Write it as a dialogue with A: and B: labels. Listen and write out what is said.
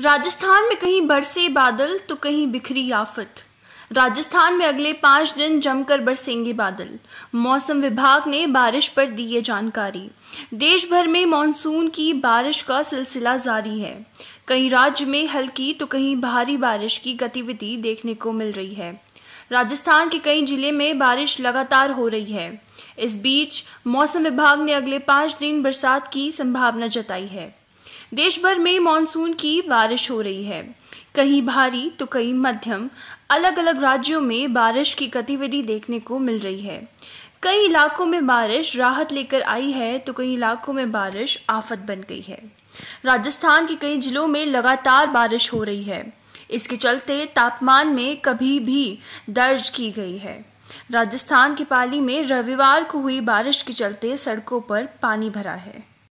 A: राजस्थान में कहीं बरसे बादल तो कहीं बिखरी आफत राजस्थान में अगले पांच दिन जमकर बरसेंगे बादल मौसम विभाग ने बारिश पर दी है जानकारी देश भर में मानसून की बारिश का सिलसिला जारी है कई राज्य में हल्की तो कहीं भारी बारिश की गतिविधि देखने को मिल रही है राजस्थान के कई जिले में बारिश लगातार हो रही है इस बीच मौसम विभाग ने अगले पांच दिन बरसात की संभावना जताई है देश भर में मानसून की बारिश हो रही है कहीं भारी तो कहीं मध्यम अलग अलग राज्यों में बारिश की गतिविधि देखने को मिल रही है कई इलाकों में बारिश राहत लेकर आई है तो कई इलाकों में बारिश आफत बन गई है राजस्थान के कई जिलों में लगातार बारिश हो रही है इसके चलते तापमान में कभी भी दर्ज की गई है राजस्थान के पाली में रविवार को हुई बारिश के चलते सड़कों पर पानी भरा है